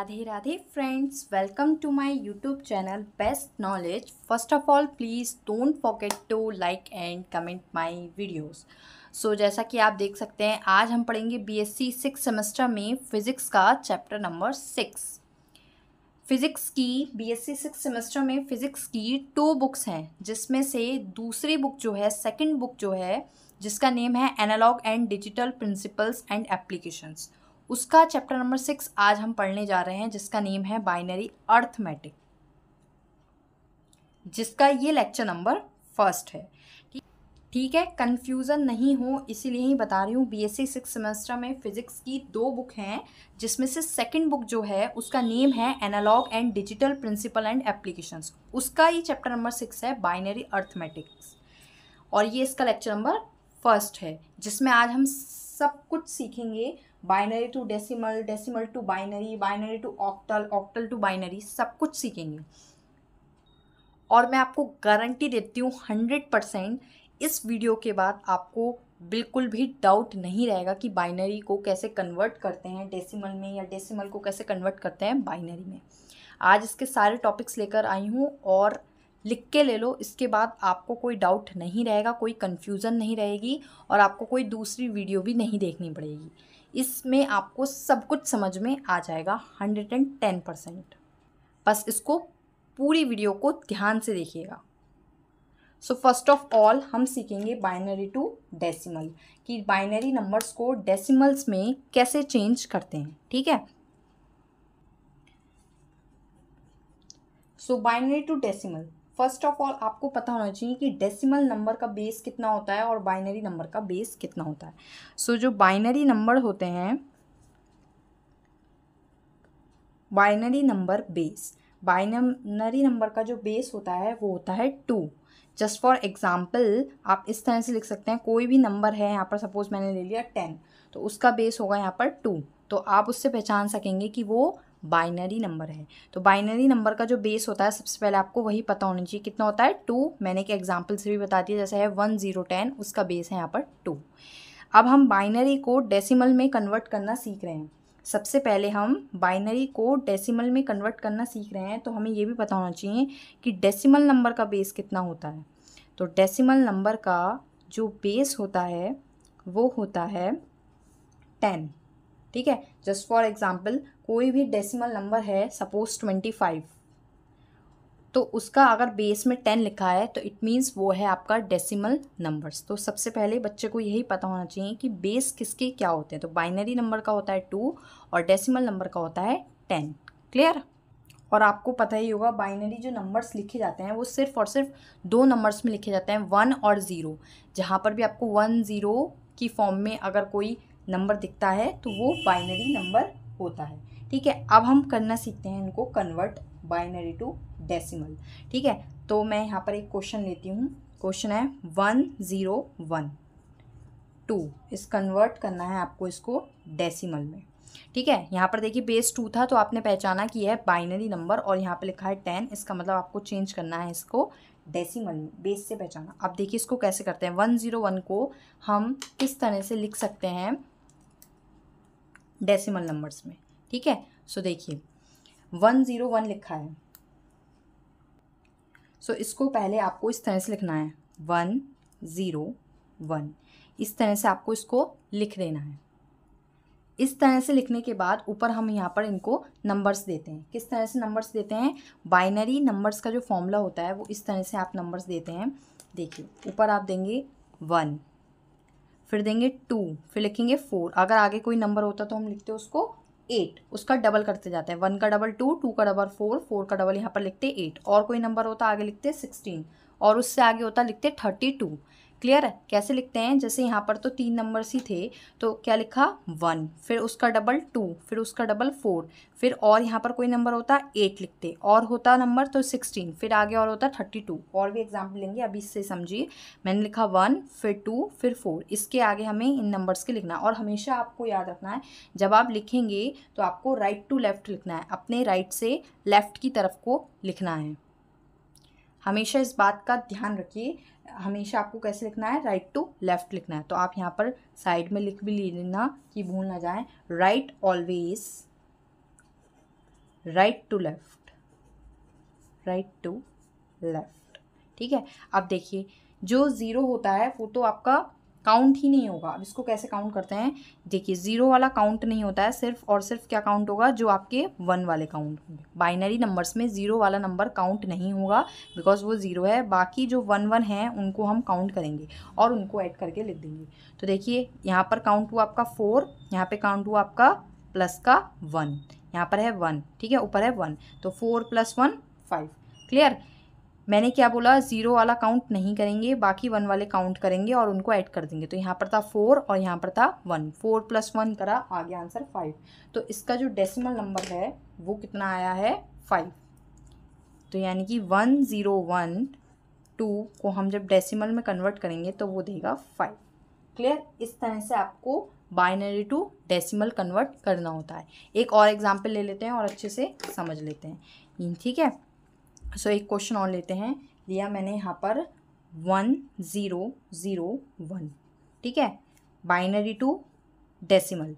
Radhe Radhe friends welcome to my YouTube channel best knowledge first of all please don't forget to like and comment my videos so जैसा कि आप देख सकते हैं आज हम पढ़ेंगे बीएससी सिक्स सेमेस्टर में फ़िज़िक्स का चैप्टर नंबर सिक्स फ़िज़िक्स की बीएससी सिक्स सेमेस्टर में फ़िज़िक्स की टू बुक्स हैं जिसमें से दूसरी बुक जो है सेकेंड बुक जो है जिसका नेम है analog and digital principles and applications उसका चैप्टर नंबर सिक्स आज हम पढ़ने जा रहे हैं जिसका नेम है बाइनरी अर्थमेटिक जिसका ये लेक्चर नंबर फर्स्ट है ठीक है कन्फ्यूज़न नहीं हो इसीलिए ही बता रही हूँ बीएससी सिक्स सेमेस्टर में फ़िज़िक्स की दो बुक हैं जिसमें से सेकंड बुक जो है उसका नेम है analog and digital principle and applications उसका ये चैप्टर नंबर सिक्स है बाइनरी अर्थमेटिक्स और ये इसका लेक्चर नंबर फर्स्ट है जिसमें आज हम सब कुछ सीखेंगे binary to decimal decimal to binary binary to octal octal to binary सब कुछ सीखेंगे और मैं आपको गारंटी देती हूँ हंड्रेड परसेंट इस वीडियो के बाद आपको बिल्कुल भी डाउट नहीं रहेगा कि बाइनरी को कैसे कन्वर्ट करते हैं डेसिमल में या डेसिमल को कैसे कन्वर्ट करते हैं बाइनरी में आज इसके सारे टॉपिक्स लेकर आई हूँ और लिख के ले लो इसके बाद आपको कोई डाउट नहीं रहेगा कोई कन्फ्यूज़न नहीं रहेगी और आपको कोई दूसरी वीडियो भी नहीं देखनी पड़ेगी इसमें आपको सब कुछ समझ में आ जाएगा हंड्रेड एंड टेन परसेंट बस इसको पूरी वीडियो को ध्यान से देखिएगा सो फर्स्ट ऑफ ऑल हम सीखेंगे बाइनरी टू डेसिमल कि बाइनरी नंबर्स को डेसिमल्स में कैसे चेंज करते हैं ठीक है so binary to decimal first of all आपको पता होना चाहिए कि डेसिमल नंबर का बेस कितना होता है और बाइनरी नंबर का बेस कितना होता है सो so, जो बाइनरी नंबर होते हैं binary number base binary number का जो बेस होता है वो होता है टू जस्ट फॉर एग्ज़ाम्पल आप इस तरह से लिख सकते हैं कोई भी नंबर है यहाँ पर सपोज़ मैंने ले लिया टेन तो उसका बेस होगा यहाँ पर टू तो आप उससे पहचान सकेंगे कि वो बाइनरी नंबर है तो बाइनरी नंबर का जो बेस होता है सबसे पहले आपको वही पता होना चाहिए कितना होता है टू मैंने के एग्जाम्पल से भी बता दिया जैसे है वन ज़ीरो टेन उसका बेस है यहाँ पर टू अब हम बाइनरी को डेसिमल में कन्वर्ट करना सीख रहे हैं सबसे पहले हम बाइनरी को डेसिमल में कन्वर्ट करना सीख रहे हैं तो हमें ये भी पता होना चाहिए कि डेसिमल नंबर का बेस कितना होता है तो डेसिमल नंबर का जो बेस होता है वो होता है टेन ठीक है जस्ट फॉर एग्जाम्पल कोई भी डेसिमल नंबर है सपोज ट्वेंटी फाइव तो उसका अगर बेस में टेन लिखा है तो इट मीन्स वो है आपका डेसिमल नंबर्स तो सबसे पहले बच्चे को यही पता होना चाहिए कि बेस किसके क्या होते हैं तो बाइनरी नंबर का होता है टू और डेसिमल नंबर का होता है टेन क्लियर और आपको पता ही होगा बाइनरी जो नंबर्स लिखे जाते हैं वो सिर्फ और सिर्फ दो नंबर्स में लिखे जाते हैं वन और ज़ीरो जहाँ पर भी आपको वन ज़ीरो की फॉर्म में अगर कोई नंबर दिखता है तो वो बाइनरी नंबर होता है ठीक है अब हम करना सीखते हैं इनको कन्वर्ट बाइनरी टू डेसिमल ठीक है तो मैं यहाँ पर एक क्वेश्चन लेती हूँ क्वेश्चन है वन ज़ीरो वन टू इस कन्वर्ट करना है आपको इसको डेसिमल में ठीक है यहाँ पर देखिए बेस टू था तो आपने पहचाना कि यह बाइनरी नंबर और यहाँ पर लिखा है टेन इसका मतलब आपको चेंज करना है इसको डेसिमल में बेस से पहचाना अब देखिए इसको कैसे करते हैं वन ज़ीरो वन को हम किस तरह से लिख सकते हैं डेसिमल नंबर्स में ठीक है सो देखिए वन ज़ीरो वन लिखा है सो so, इसको पहले आपको इस तरह से लिखना है वन ज़ीरो वन इस तरह से आपको इसको लिख देना है इस तरह से लिखने के बाद ऊपर हम यहाँ पर इनको नंबर्स देते हैं किस तरह से नंबर्स देते हैं बाइनरी नंबर्स का जो फॉर्मूला होता है वो इस तरह से आप नंबर्स देते हैं देखिए ऊपर आप देंगे वन फिर देंगे टू फिर लिखेंगे फोर अगर आगे कोई नंबर होता तो हम लिखते उसको एट उसका डबल करते जाते हैं वन का डबल टू टू का डबल फोर फोर का डबल यहाँ पर लिखते एट और कोई नंबर होता तो आगे लिखते सिक्सटीन और उससे आगे होता लिखते थर्टी टू क्लियर है कैसे लिखते हैं जैसे यहाँ पर तो तीन नंबर ही थे तो क्या लिखा वन फिर उसका डबल टू फिर उसका डबल फोर फिर और यहाँ पर कोई नंबर होता एट लिखते और होता नंबर तो सिक्सटीन फिर आगे और होता थर्टी टू और भी एग्जाम्पल लेंगे अभी इससे समझिए मैंने लिखा वन फिर टू फिर फोर इसके आगे हमें इन नंबर्स के लिखना और हमेशा आपको याद रखना है जब आप लिखेंगे तो आपको राइट टू लेफ्ट लिखना है अपने राइट से लेफ्ट की तरफ को लिखना है हमेशा इस बात का ध्यान रखिए हमेशा आपको कैसे लिखना है राइट टू लेफ़्ट लिखना है तो आप यहाँ पर साइड में लिख भी लेना कि भूल ना जाए right always right to left right to left ठीक है अब देखिए जो ज़ीरो होता है वो तो आपका काउंट ही नहीं होगा अब इसको कैसे काउंट करते हैं देखिए ज़ीरो वाला काउंट नहीं होता है सिर्फ और सिर्फ क्या काउंट होगा जो आपके वन वाले काउंट होंगे बाइनरी नंबर्स में ज़ीरो वाला नंबर काउंट नहीं होगा बिकॉज वो ज़ीरो है बाकी जो वन वन है उनको हम काउंट करेंगे और उनको ऐड करके लिख देंगे तो देखिए यहाँ पर काउंट हुआ आपका फोर यहाँ पर काउंट हुआ आपका प्लस का वन यहाँ पर है वन ठीक है ऊपर है वन तो four plus one five clear मैंने क्या बोला ज़ीरो वाला काउंट नहीं करेंगे बाकी वन वाले काउंट करेंगे और उनको ऐड कर देंगे तो यहाँ पर था फोर और यहाँ पर था वन फोर प्लस वन करा आ गया आंसर फाइव तो इसका जो डेसिमल नंबर है वो कितना आया है फाइव तो यानी कि वन ज़ीरो वन टू को हम जब डेसिमल में कन्वर्ट करेंगे तो वो देगा फाइव क्लियर इस तरह से आपको बाइनरी टू डेसिमल कन्वर्ट करना होता है एक और एग्जाम्पल ले लेते हैं और अच्छे से समझ लेते हैं ठीक है सो एक क्वेश्चन और लेते हैं लिया मैंने यहाँ पर वन ज़ीरो ज़ीरो वन ठीक है बाइनरी टू डेसिमल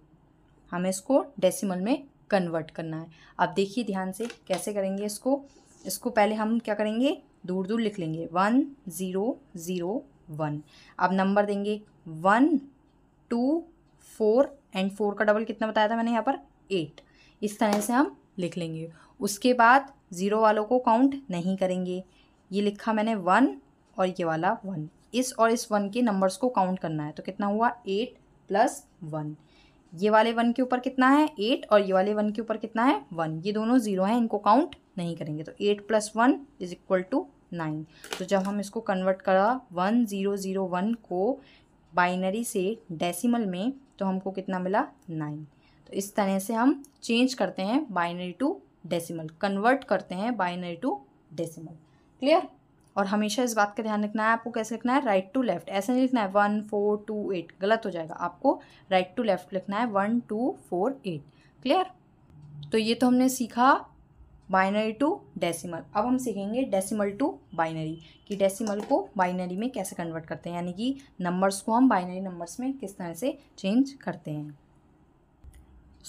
हमें इसको डेसिमल में कन्वर्ट करना है अब देखिए ध्यान से कैसे करेंगे इसको इसको पहले हम क्या करेंगे दूर दूर लिख लेंगे वन ज़ीरो ज़ीरो वन अब नंबर देंगे one two four and four का डबल कितना बताया था मैंने यहाँ पर एट इस तरह से हम लिख लेंगे उसके बाद ज़ीरो वालों को काउंट नहीं करेंगे ये लिखा मैंने वन और ये वाला वन इस और इस वन के नंबर्स को काउंट करना है तो कितना हुआ एट प्लस वन ये वाले वन के ऊपर कितना है एट और ये वाले वन के ऊपर कितना है वन ये दोनों ज़ीरो हैं इनको काउंट नहीं करेंगे तो eight plus one is equal to nine तो जब हम इसको कन्वर्ट करा वन ज़ीरो ज़ीरो वन को बाइनरी से डेसिमल में तो हमको कितना मिला नाइन तो इस तरह से हम चेंज करते हैं बाइनरी टू डेसिमल कन्वर्ट करते हैं बाइनरी टू डेसिमल क्लियर और हमेशा इस बात का ध्यान रखना है आपको कैसे लिखना है राइट टू लेफ्ट ऐसे नहीं लिखना है वन फोर टू एट गलत हो जाएगा आपको राइट टू लेफ्ट लिखना है one two four eight clear तो ये तो हमने सीखा बाइनरी टू डेसिमल अब हम सीखेंगे डेसिमल टू बाइनरी कि डेसिमल को बाइनरी में कैसे कन्वर्ट करते हैं यानी कि नंबर्स को हम बाइनरी नंबर्स में किस तरह से चेंज करते हैं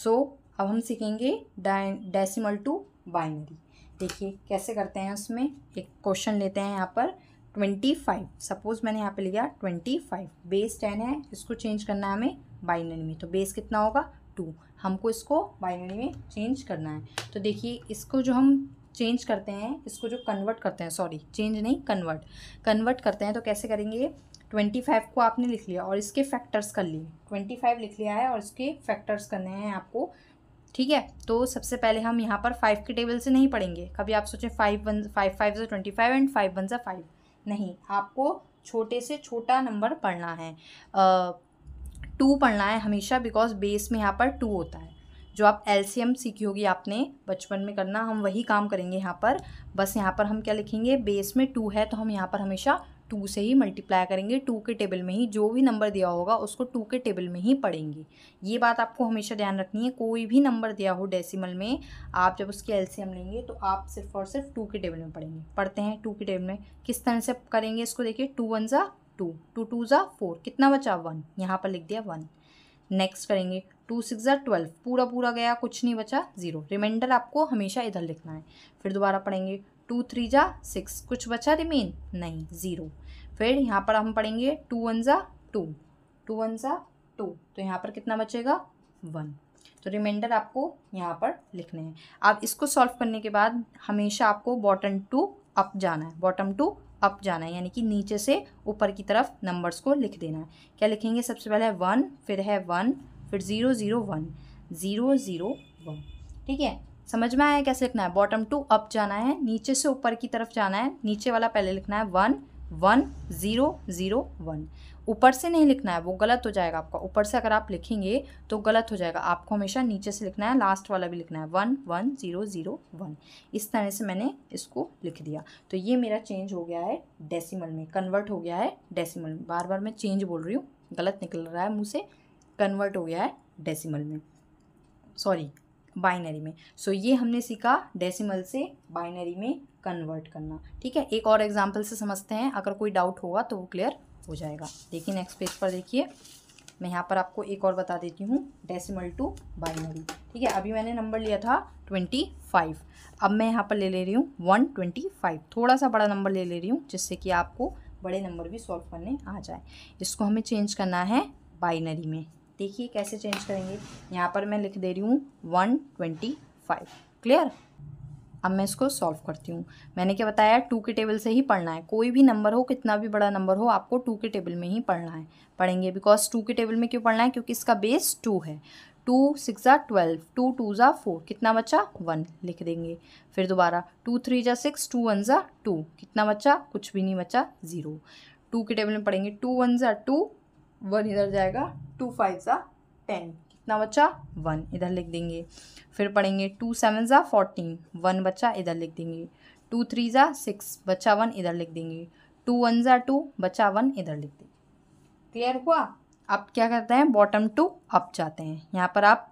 सो so, अब हम सीखेंगे डेसिमल टू बाइनरी देखिए कैसे करते हैं उसमें एक क्वेश्चन लेते हैं यहाँ पर ट्वेंटी फाइव सपोज़ मैंने यहाँ पे लिया ट्वेंटी फाइव बेस टेन है इसको चेंज करना है हमें बाइनरी में तो बेस कितना होगा टू हमको इसको बाइनरी में चेंज करना है तो देखिए इसको जो हम चेंज करते हैं इसको जो कन्वर्ट करते हैं सॉरी चेंज नहीं कन्वर्ट कन्वर्ट करते हैं तो कैसे करेंगे ट्वेंटी फाइव को आपने लिख लिया और इसके फैक्टर्स कर लिए ट्वेंटी फाइव लिख लिया है और इसके फैक्टर्स करने हैं आपको ठीक है तो सबसे पहले हम यहाँ पर फाइव के टेबल से नहीं पढ़ेंगे कभी आप सोचें फाइव वन फाइव फाइव ज़ा twenty five and five one ज़ा फाइव नहीं आपको छोटे से छोटा नंबर पढ़ना है टू पढ़ना है हमेशा बिकॉज बेस में यहाँ पर टू होता है जो आप एल सी एम सीखी होगी आपने बचपन में करना हम वही काम करेंगे यहाँ पर बस यहाँ पर हम क्या लिखेंगे बेस में टू है तो हम यहाँ पर हमेशा टू से ही मल्टीप्लाई करेंगे टू के टेबल में ही जो भी नंबर दिया होगा उसको टू के टेबल में ही पढ़ेंगे ये बात आपको हमेशा ध्यान रखनी है कोई भी नंबर दिया हो डेसिमल में आप जब उसकी एलसीएम लेंगे तो आप सिर्फ और सिर्फ टू के टेबल में पढ़ेंगे पढ़ते हैं टू के टेबल में किस तरह से करेंगे इसको देखिए टू वन ज़ा टू टू टू ज़ा फोर कितना बचा वन यहाँ पर लिख दिया वन नेक्स्ट करेंगे टू सिक्स ज़ा ट्वेल्व पूरा पूरा गया कुछ नहीं बचा ज़ीरो रिमाइंडर आपको हमेशा इधर लिखना है फिर दोबारा पढ़ेंगे टू थ्री जा सिक्स कुछ बचा रिमेन नहीं ज़ीरो फिर यहाँ पर हम पढ़ेंगे टू वन ज़ा टू टू वन ज़ा टू तो यहाँ पर कितना बचेगा वन तो रिमाइंडर आपको यहाँ पर लिखने हैं आप इसको सॉल्व करने के बाद हमेशा आपको बॉटम टू अप जाना है बॉटम टू अप जाना है यानी कि नीचे से ऊपर की तरफ नंबर्स को लिख देना है क्या लिखेंगे सबसे पहले वन फिर है वन फिर zero zero one zero zero one ठीक है समझ में आया कैसे लिखना है बॉटम टू अप जाना है नीचे से ऊपर की तरफ जाना है नीचे वाला पहले लिखना है one one zero zero one ऊपर से नहीं लिखना है वो गलत हो जाएगा आपका ऊपर से अगर आप लिखेंगे तो गलत हो जाएगा आपको हमेशा नीचे से लिखना है लास्ट वाला भी लिखना है one one zero zero one इस तरह से मैंने इसको लिख दिया तो ये मेरा चेंज हो गया है डेसिमल में कन्वर्ट हो गया है डेसीमल में बार बार मैं चेंज बोल रही हूँ गलत निकल रहा है मुँह से कन्वर्ट हो गया है डेसीमल में सॉरी बाइनरी में सो so, ये हमने सीखा डेसिमल से बाइनरी में कन्वर्ट करना ठीक है एक और एग्जाम्पल से समझते हैं अगर कोई डाउट होगा तो वो क्लियर हो जाएगा देखिए नेक्स्ट पेज पर देखिए मैं यहाँ पर आपको एक और बता देती हूँ डेसिमल टू बाइनरी ठीक है अभी मैंने नंबर लिया था ट्वेंटी फाइव अब मैं यहाँ पर ले ले रही हूँ वन ट्वेंटी फाइव थोड़ा सा बड़ा नंबर ले ले रही हूँ जिससे कि आपको बड़े नंबर भी सॉल्व करने आ जाए इसको हमें चेंज करना है बाइनरी में देखिए कैसे चेंज करेंगे यहाँ पर मैं लिख दे रही हूँ वन ट्वेंटी फाइव क्लियर अब मैं इसको सॉल्व करती हूँ मैंने क्या बताया टू के टेबल से ही पढ़ना है कोई भी नंबर हो कितना भी बड़ा नंबर हो आपको टू के टेबल में ही पढ़ना है पढ़ेंगे बिकॉज टू के टेबल में क्यों पढ़ना है क्योंकि इसका बेस टू है टू सिक्स ज़ा ट्वेल्व टू टू ज़ा फोर कितना बच्चा वन लिख देंगे फिर दोबारा टू थ्री ज़ा सिक्स टू वन ज़ा टू कितना बच्चा कुछ भी नहीं बच्चा ज़ीरो टू के टेबल में पढ़ेंगे टू वन ज़ा टू वन इधर जाएगा टू फाइव ज़ा टेन कितना बच्चा वन इधर लिख देंगे फिर पढ़ेंगे टू सेवन ज़ा फोर्टीन वन बच्चा इधर लिख देंगे टू थ्री ज़ा सिक्स बच्चा वन इधर लिख देंगे टू वन ज़ा टू बच्चा वन इधर लिख देंगे क्लियर हुआ अब क्या करते हैं बॉटम टू अप जाते हैं यहाँ पर आप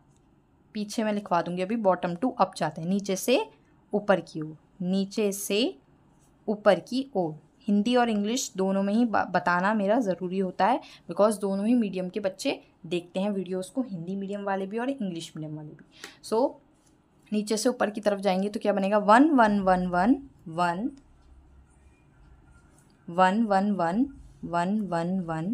पीछे मैं लिखवा दूंगी अभी बॉटम टू अप जाते हैं नीचे से ऊपर की ओर नीचे से ऊपर की ओर हिंदी और इंग्लिश दोनों में ही बताना मेरा ज़रूरी होता है बिकॉज दोनों ही मीडियम के बच्चे देखते हैं वीडियोस को हिंदी मीडियम वाले भी और इंग्लिश मीडियम वाले भी सो so, नीचे से ऊपर की तरफ जाएंगे तो क्या बनेगा one one one one one one one one one one one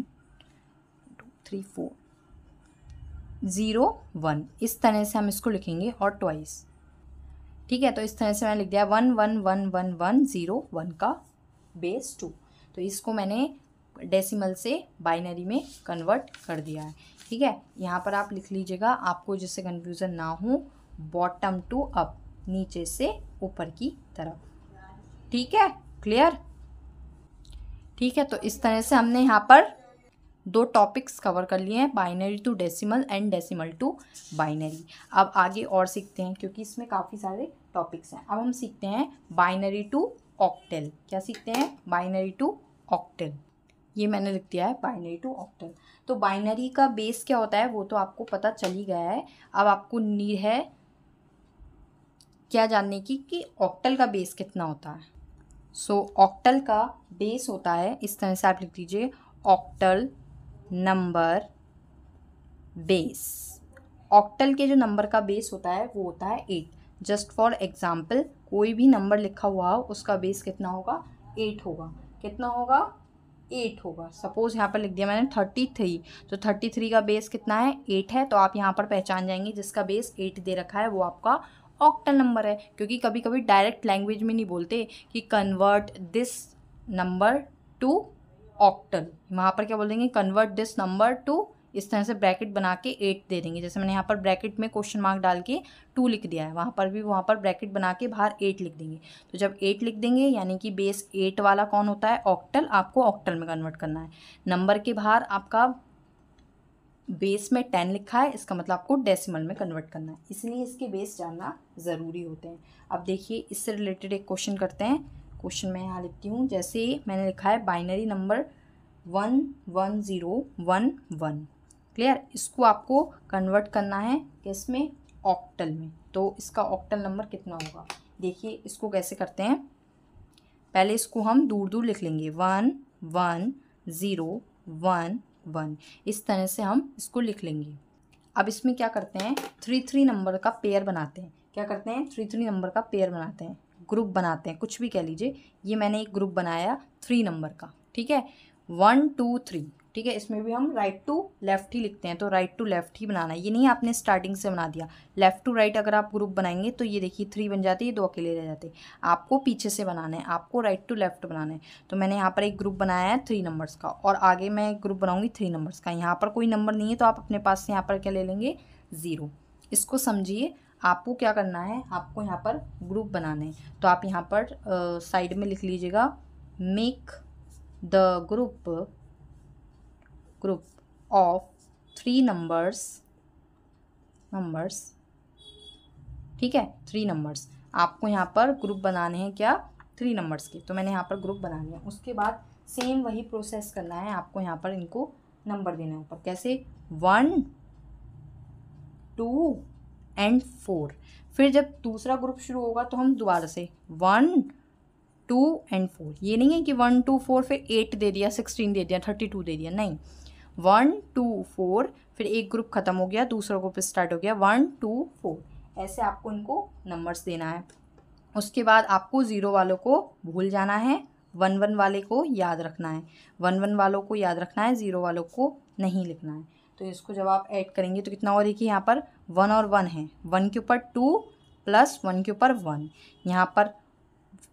two three four zero one इस तरह से हम इसको लिखेंगे और ट्वाइस ठीक है तो इस तरह से मैंने लिख दिया one one one one one zero one का बेस टू तो इसको मैंने डेसिमल से बाइनरी में कन्वर्ट कर दिया है ठीक है यहाँ पर आप लिख लीजिएगा आपको जिससे कन्फ्यूज़न ना हो बॉटम टू अप नीचे से ऊपर की तरफ ठीक है क्लियर ठीक है तो इस तरह से हमने यहाँ पर दो टॉपिक्स कवर कर लिए हैं binary to decimal and decimal to binary अब आगे और सीखते हैं क्योंकि इसमें काफ़ी सारे टॉपिक्स हैं अब हम सीखते हैं बाइनरी टू ऑक्टेल क्या सीखते हैं बाइनरी टू ऑक्टेल ये मैंने लिख दिया है बाइनरी टू ऑक्टेल तो बाइनरी का बेस क्या होता है वो तो आपको पता चल ही गया है अब आपको नीड है क्या जानने की कि ऑक्टल का बेस कितना होता है सो so, ऑक्टल का बेस होता है इस तरह से आप लिख दीजिए ऑक्टल नंबर बेस ऑक्टल के जो नंबर का बेस होता है वो होता है एट जस्ट फॉर एग्जाम्पल कोई भी नंबर लिखा हुआ हो उसका बेस कितना होगा एट होगा कितना होगा एट होगा सपोज़ यहाँ पर लिख दिया मैंने थर्टी थ्री तो थर्टी थ्री का बेस कितना है एट है तो आप यहाँ पर पहचान जाएंगे जिसका बेस एट दे रखा है वो आपका ऑक्टल नंबर है क्योंकि कभी कभी डायरेक्ट लैंग्वेज में नहीं बोलते कि convert this number to octal वहाँ पर क्या बोल देंगे कन्वर्ट दिस नंबर टू इस तरह से ब्रैकेट बना के एट दे देंगे जैसे मैंने यहाँ पर ब्रैकेट में क्वेश्चन मार्क डाल के टू लिख दिया है वहाँ पर भी वहाँ पर ब्रैकेट बना के बाहर एट लिख देंगे तो जब एट लिख देंगे यानी कि बेस एट वाला कौन होता है ऑक्टल आपको ऑक्टल में कन्वर्ट करना है नंबर के बाहर आपका बेस में टेन लिखा है इसका मतलब आपको डेसिमल में कन्वर्ट करना है इसलिए इसके बेस जानना ज़रूरी होते हैं अब देखिए इससे रिलेटेड एक क्वेश्चन करते हैं क्वेश्चन मैं यहाँ लिखती हूँ जैसे मैंने लिखा है binary number one one zero one one clear इसको आपको कन्वर्ट करना है में ऑक्टल में तो इसका ऑक्टल नंबर कितना होगा देखिए इसको कैसे करते हैं पहले इसको हम दूर दूर लिख लेंगे one one zero one one इस तरह से हम इसको लिख लेंगे अब इसमें क्या करते हैं थ्री थ्री नंबर का पेयर बनाते हैं क्या करते हैं थ्री थ्री नंबर का पेयर बनाते हैं ग्रुप बनाते हैं कुछ भी कह लीजिए ये मैंने एक ग्रुप बनाया थ्री नंबर का ठीक है वन टू थ्री ठीक है इसमें भी हम राइट टू लेफ्ट ही लिखते हैं तो राइट टू लेफ्ट ही बनाना है ये नहीं आपने स्टार्टिंग से बना दिया लेफ्ट टू राइट अगर आप ग्रुप बनाएंगे तो ये देखिए थ्री बन जाती ये दो अकेले रह जाते आपको पीछे से बनाना है आपको राइट टू लेफ्ट बनाना है तो मैंने यहाँ पर एक ग्रुप बनाया है थ्री नंबर्स का और आगे मैं एक ग्रुप बनाऊंगी थ्री नंबर्स का यहाँ पर कोई नंबर नहीं है तो आप अपने पास से यहाँ पर क्या ले लेंगे ज़ीरो इसको समझिए आपको क्या करना है आपको यहाँ पर ग्रुप बनाना है तो आप यहाँ पर साइड में लिख लीजिएगा make the group group of three numbers numbers ठीक है थ्री नंबर्स आपको यहाँ पर ग्रुप बनाने हैं क्या थ्री नंबर्स के तो मैंने यहाँ पर ग्रुप बनाने हैं उसके बाद सेम वही प्रोसेस करना है आपको यहाँ पर इनको नंबर देना है ऊपर कैसे वन टू एंड फोर फिर जब दूसरा ग्रुप शुरू होगा तो हम दोबारा से वन टू एंड फोर ये नहीं है कि वन टू फोर फिर एट दे दिया सिक्सटीन दे दिया थर्टी टू दे दिया नहीं वन टू फोर फिर एक ग्रुप ख़त्म हो गया दूसरा ग्रुप स्टार्ट हो गया वन टू फोर ऐसे आपको इनको नंबर्स देना है उसके बाद आपको ज़ीरो वालों को भूल जाना है वन वन वाले को याद रखना है वन वन वालों को याद रखना है ज़ीरो वालों को नहीं लिखना है तो इसको जब आप ऐड करेंगे तो कितना और देखिए यहाँ पर वन और वन है वन के ऊपर टू प्लस वन के ऊपर वन यहाँ पर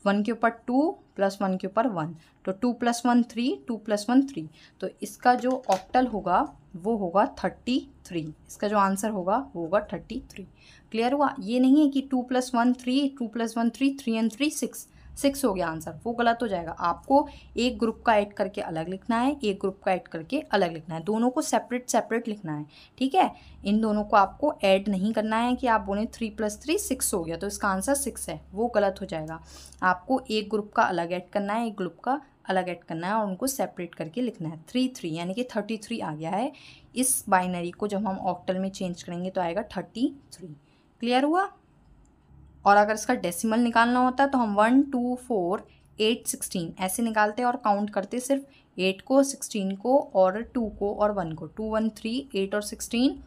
वन के ऊपर टू प्लस वन के ऊपर वन तो two plus one three two plus one three तो इसका जो ऑक्टल होगा वो होगा थर्टी थ्री इसका जो आंसर होगा वो होगा थर्टी थ्री क्लियर हुआ ये नहीं है कि two plus one three two plus one three three and three six six हो गया आंसर वो गलत हो जाएगा आपको एक ग्रुप का ऐड करके अलग लिखना है एक ग्रुप का ऐड करके अलग लिखना है दोनों को सेपरेट सेपरेट लिखना है ठीक है इन दोनों को आपको ऐड नहीं करना है कि आप बोलें थ्री प्लस थ्री सिक्स हो गया तो इसका आंसर सिक्स है वो गलत हो जाएगा आपको एक ग्रुप का अलग ऐड करना है एक ग्रुप का अलग ऐड करना है और उनको सेपरेट करके लिखना है थ्री थ्री यानी कि थर्टी थ्री आ गया है इस बाइनरी को जब हम ऑक्टल में चेंज करेंगे तो आएगा थर्टी थ्री क्लियर हुआ और अगर इसका डेसिमल निकालना होता तो हम one two four eight sixteen ऐसे निकालते और काउंट करते सिर्फ एट को सिक्सटीन को और टू को और वन को टू वन थ्री एट और सिक्सटीन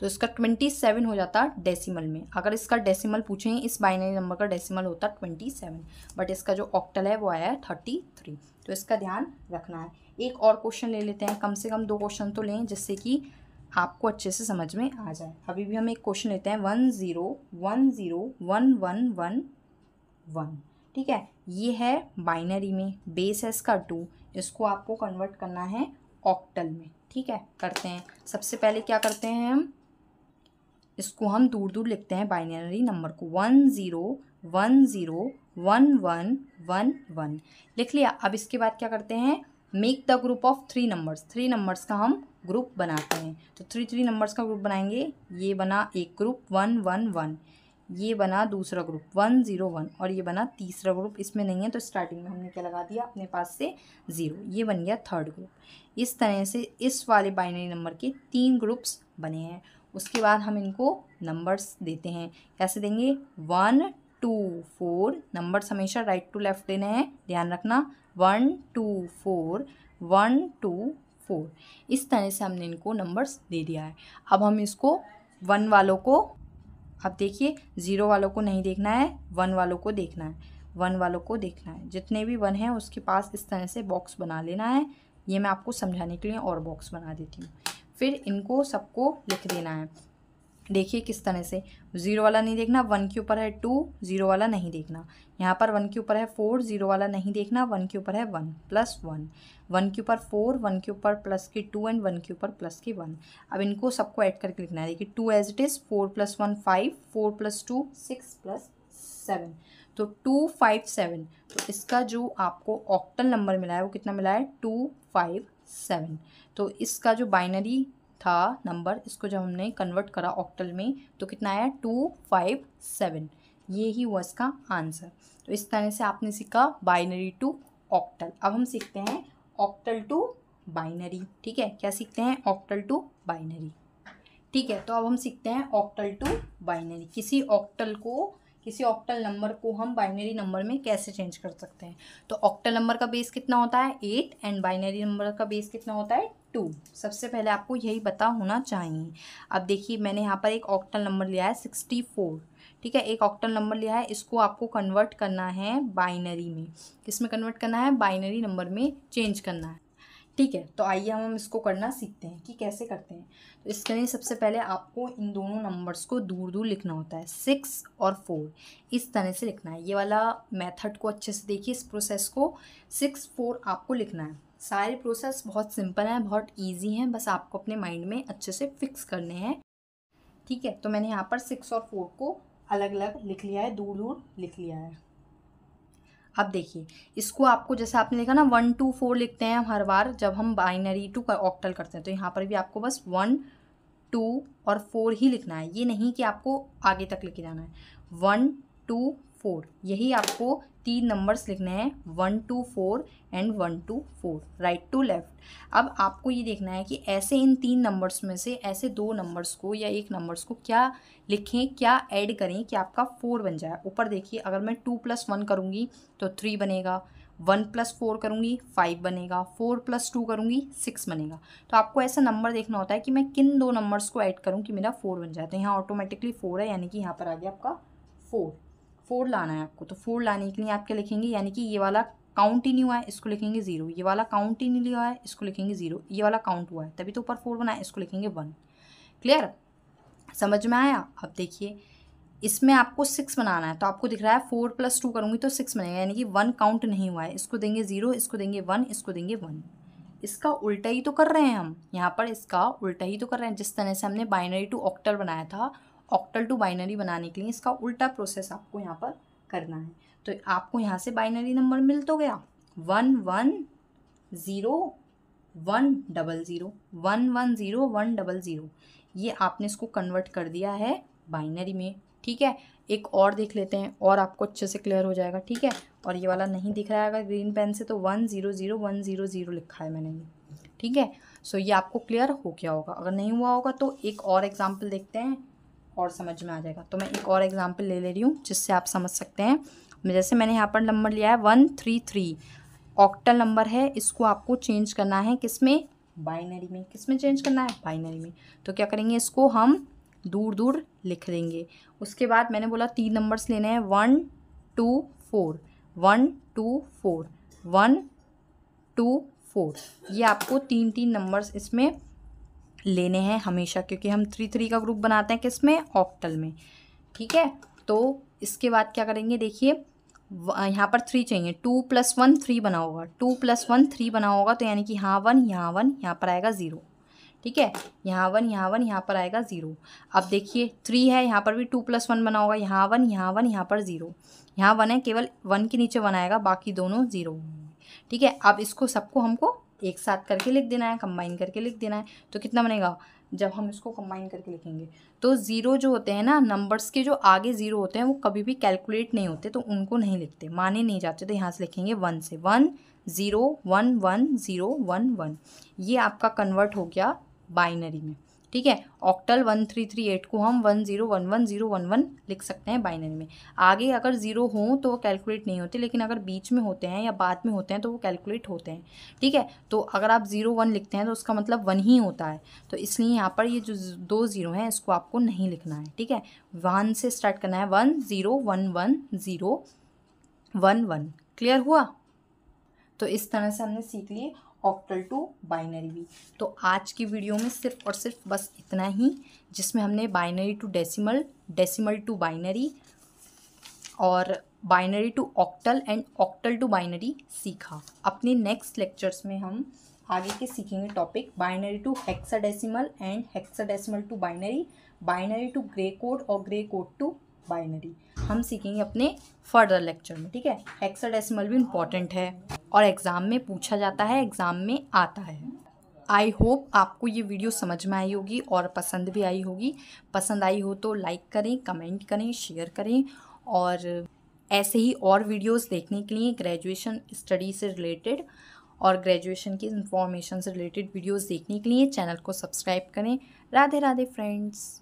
तो इसका ट्वेंटी सेवन हो जाता डेसिमल में अगर इसका डेसिमल पूछें इस बाइनरी नंबर का डेसिमल होता ट्वेंटी सेवन बट इसका जो ऑक्टल है वो आया है थर्टी थ्री तो इसका ध्यान रखना है एक और क्वेश्चन ले लेते हैं कम से कम दो क्वेश्चन तो लें जिससे कि आपको अच्छे से समझ में आ जाए अभी भी हम एक क्वेश्चन लेते हैं one zero one zero one one one one ठीक है ये है बाइनरी में बेस है इसका टू इसको आपको कन्वर्ट करना है ऑक्टल में ठीक है करते हैं सबसे पहले क्या करते हैं हम इसको हम दूर दूर लिखते हैं बाइनरी नंबर को one zero one zero one one one one लिख लिया अब इसके बाद क्या करते हैं make the group of three numbers three numbers का हम ग्रुप बनाते हैं तो थ्री थ्री नंबर्स का ग्रुप बनाएंगे ये बना एक ग्रुप वन वन वन ये बना दूसरा ग्रुप वन ज़ीरो वन और ये बना तीसरा ग्रुप इसमें नहीं है तो स्टार्टिंग में हमने क्या लगा दिया अपने पास से ज़ीरो ये बन गया थर्ड ग्रुप इस तरह से इस वाले बाइनरी नंबर के तीन ग्रुप्स बने हैं उसके बाद हम इनको नंबर्स देते हैं कैसे देंगे वन टू फोर नंबर्स हमेशा राइट टू लेफ्ट देने हैं ध्यान रखना one two four one two four इस तरह से हमने इनको नंबर्स दे दिया है अब हम इसको वन वालों को अब देखिए ज़ीरो वालों को नहीं देखना है वन वालों को देखना है वन वालों को देखना है जितने भी वन हैं उसके पास इस तरह से बॉक्स बना लेना है ये मैं आपको समझाने के लिए और बॉक्स बना देती हूँ फिर इनको सबको लिख देना है देखिए किस तरह से ज़ीरो वाला नहीं देखना वन के ऊपर है टू ज़ीरो वाला नहीं देखना यहाँ पर वन के ऊपर है फोर ज़ीरो वाला नहीं देखना वन के ऊपर है वन प्लस वन वन के ऊपर फोर वन के ऊपर प्लस की टू एंड वन के ऊपर प्लस की वन अब इनको सबको ऐड करके लिखना है देखिए two as it is four plus one five four plus two six plus seven तो टू फाइव सेवन तो इसका जो आपको ऑक्टल नंबर मिला है वो कितना मिला है टू फाइव सेवन तो इसका जो बाइनरी था नंबर इसको जब हमने कन्वर्ट करा ऑक्टल में तो कितना आया टू फाइव सेवन ये ही हुआ इसका आंसर तो इस तरह से आपने सीखा बाइनरी टू ऑक्टल अब हम सीखते हैं ऑक्टल टू बाइनरी ठीक है क्या सीखते हैं ऑक्टल टू बाइनरी ठीक है तो अब हम सीखते हैं ऑक्टल टू बाइनरी किसी ऑक्टल को किसी ऑक्टल नंबर को हम बाइनरी नंबर में कैसे चेंज कर सकते हैं तो ऑक्टल नंबर का बेस कितना होता है एट एंड बाइनरी नंबर का बेस कितना होता है टू सबसे पहले आपको यही पता होना चाहिए अब देखिए मैंने यहाँ पर एक ऑक्टल नंबर लिया है सिक्सटी फोर ठीक है एक ऑक्टल नंबर लिया है इसको आपको कन्वर्ट करना है बाइनरी में किस में कन्वर्ट करना है बाइनरी नंबर में चेंज करना है ठीक है तो आइए हम हम इसको करना सीखते हैं कि कैसे करते हैं तो इसके लिए सबसे पहले आपको इन दोनों नंबर्स को दूर दूर लिखना होता है सिक्स और फोर इस तरह से लिखना है ये वाला मेथड को अच्छे से देखिए इस प्रोसेस को सिक्स फोर आपको लिखना है सारे प्रोसेस बहुत सिंपल हैं बहुत ईजी हैं बस आपको अपने माइंड में अच्छे से फिक्स करने हैं ठीक है तो मैंने यहाँ पर सिक्स और फोर को अलग अलग लिख लिया है दूर दूर लिख लिया है अब देखिए इसको आपको जैसे आपने देखा ना वन टू फोर लिखते हैं हर बार जब हम बाइनरी टू ऑक्टल करते हैं तो यहाँ पर भी आपको बस वन टू और फोर ही लिखना है ये नहीं कि आपको आगे तक लिखे जाना है वन टू फोर यही आपको तीन नंबर्स लिखने हैं one two four and one two four right to left अब आपको ये देखना है कि ऐसे इन तीन नंबर्स में से ऐसे दो नंबर्स को या एक नंबर्स को क्या लिखें क्या ऐड करें कि आपका फोर बन जाए ऊपर देखिए अगर मैं टू प्लस वन करूँगी तो थ्री बनेगा वन प्लस फोर करूँगी फाइव बनेगा फोर प्लस टू करूँगी सिक्स बनेगा तो आपको ऐसा नंबर देखना होता है कि मैं किन दो नंबर्स को ऐड करूँ कि मेरा फोर बन जाए तो यहाँ ऑटोमेटिकली फोर है यानी कि यहाँ पर आ गया आपका फोर फोर लाना है आपको तो फोर लाने के लिए आपके लिखेंगे यानी कि ये वाला काउंट ही नहीं हुआ है इसको लिखेंगे जीरो ये वाला काउंट ही नहीं हुआ है इसको लिखेंगे जीरो ये वाला काउंट हुआ है तभी तो ऊपर फोर बना है इसको लिखेंगे वन क्लियर समझ में आया अब देखिए इसमें आपको सिक्स बनाना है तो आपको दिख रहा है फोर प्लस टू करूँगी तो सिक्स बनेगा यानी कि वन काउंट नहीं हुआ है इसको देंगे ज़ीरो इसको देंगे वन इसको देंगे वन इसका उल्टा ही तो कर रहे हैं हम यहाँ पर इसका उल्टा ही तो कर रहे हैं जिस तरह से हमने बाइनरी टू ऑक्टल बनाया था ऑक्टल टू बाइनरी बनाने के लिए इसका उल्टा प्रोसेस आपको यहाँ पर करना है तो आपको यहाँ से बाइनरी नंबर मिल तो गया one one zero one double zero one one zero one double zero ये आपने इसको कन्वर्ट कर दिया है बाइनरी में ठीक है एक और देख लेते हैं और आपको अच्छे से क्लियर हो जाएगा ठीक है और ये वाला नहीं दिख रहा है अगर ग्रीन पेन से तो one zero zero one zero zero लिखा है मैंने ठीक है सो ये आपको क्लियर हो गया होगा अगर नहीं हुआ होगा तो एक और एग्जाम्पल देखते हैं और समझ में आ जाएगा तो मैं एक और एग्जाम्पल ले ले रही हूँ जिससे आप समझ सकते हैं जैसे मैंने यहाँ पर नंबर लिया है one three three octal number है इसको आपको चेंज करना है किस में बाइनरी में किस में चेंज करना है बाइनरी में तो क्या करेंगे इसको हम दूर दूर लिख देंगे उसके बाद मैंने बोला तीन नंबर्स लेने हैं one two four one two four one two four ये आपको तीन तीन नंबर्स इसमें लेने हैं हमेशा क्योंकि हम थ्री थ्री का ग्रुप बनाते हैं किस में ऑक्टल में ठीक है तो इसके बाद क्या करेंगे देखिए यहाँ पर थ्री चाहिए टू प्लस वन थ्री बना होगा टू प्लस वन थ्री बना होगा तो यानी कि यहाँ वन यहाँ वन यहाँ पर आएगा ज़ीरो ठीक है यहाँ वन यहाँ वन यहाँ पर आएगा ज़ीरो अब देखिए थ्री है यहाँ पर भी टू प्लस वन बना होगा यहाँ वन यहाँ वन यहाँ पर ज़ीरो यहाँ वन है केवल वन के नीचे वन आएगा बाकी दोनों ज़ीरो ठीक है अब इसको सबको हमको एक साथ करके लिख देना है कंबाइन करके लिख देना है तो कितना बनेगा जब हम इसको कंबाइन करके लिखेंगे तो ज़ीरो जो होते हैं ना नंबर्स के जो आगे ज़ीरो होते हैं वो कभी भी कैलकुलेट नहीं होते तो उनको नहीं लिखते माने नहीं जाते तो यहाँ से लिखेंगे वन से one zero one one zero one one ये आपका कन्वर्ट हो गया बाइनरी में ठीक है octal one three three eight को हम one zero one one zero one one लिख सकते हैं बाइनरी में आगे अगर ज़ीरो हों तो वो कैलकुलेट नहीं होते लेकिन अगर बीच में होते हैं या बाद में होते हैं तो वो कैलकुलेट होते हैं ठीक है तो अगर आप ज़ीरो वन लिखते हैं तो उसका मतलब वन ही होता है तो इसलिए यहाँ पर ये जो दो ज़ीरो हैं इसको आपको नहीं लिखना है ठीक है वन से स्टार्ट करना है one zero one one zero one one clear हुआ तो इस तरह से हमने सीख लिए ऑक्टल टू बाइनरी भी तो आज की वीडियो में सिर्फ और सिर्फ बस इतना ही जिसमें हमने binary to decimal decimal to binary और binary to octal and octal to binary सीखा अपने नेक्स्ट लेक्चर्स में हम आगे के सीखेंगे topic binary to hexadecimal and hexadecimal to binary binary to gray code और ग्रे कोड टू बाइनरी हम सीखेंगे अपने फर्दर लेक्चर में ठीक है हेक्साडेसिमल भी इम्पॉर्टेंट है और एग्ज़ाम में पूछा जाता है एग्ज़ाम में आता है आई होप आपको ये वीडियो समझ में आई होगी और पसंद भी आई होगी पसंद आई हो तो लाइक करें कमेंट करें शेयर करें और ऐसे ही और वीडियोस देखने के लिए ग्रेजुएशन स्टडी से रिलेटेड और ग्रेजुएशन की इंफॉर्मेशन से रिलेटेड वीडियोस देखने के लिए चैनल को सब्सक्राइब करें राधे राधे फ्रेंड्स